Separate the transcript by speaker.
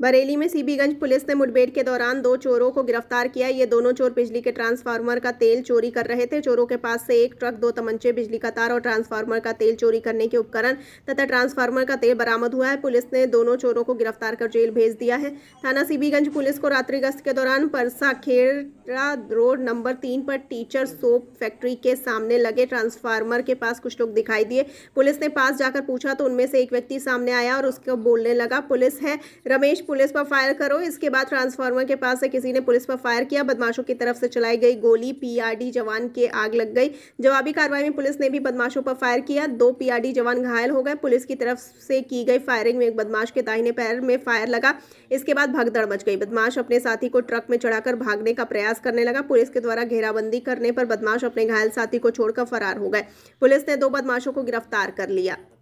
Speaker 1: बरेली में
Speaker 2: सीबीगंज पुलिस ने मुठभेड़ के दौरान दो चोरों को गिरफ्तार किया ये दोनों चोर बिजली के ट्रांसफार्मर का तेल चोरी कर रहे थे चोरों के पास से एक ट्रक दो तमंचे बिजली का तार और ट्रांसफार्मर का तेल चोरी करने के उपकरण तथा ट्रांसफार्मर का तेल बरामद हुआ है पुलिस ने दोनों चोरों को गिरफ्तार कर जेल भेज दिया है थाना सीबीगंज पुलिस को रात्रि गश्त के दौरान परसा खेड़ कटरा रोड नंबर तीन पर टीचर सोप फैक्ट्री के सामने लगे ट्रांसफार्मर के पास कुछ लोग दिखाई दिए पुलिस ने पास जाकर पूछा तो उनमें से एक व्यक्ति सामने आया और उसको बोलने लगा पुलिस है रमेश पुलिस पर फायर करो इसके बाद ट्रांसफार्मर के पास से किसी ने पुलिस पर फायर किया बदमाशों की तरफ से चलाई गई गोली पीआरडी जवान के आग लग गई जवाबी कार्रवाई में पुलिस ने भी बदमाशों पर फायर किया दो पी जवान घायल हो गए पुलिस की तरफ से की गई फायरिंग में एक बदमाश के दाहिने पैर में फायर लगा इसके बाद भगदड़ मच गई बदमाश अपने साथी को ट्रक में चढ़ाकर भागने का प्रयास प्रयास करने लगा पुलिस के द्वारा घेराबंदी करने पर बदमाश अपने घायल साथी को छोड़कर फरार हो गए पुलिस ने दो बदमाशों को गिरफ्तार कर लिया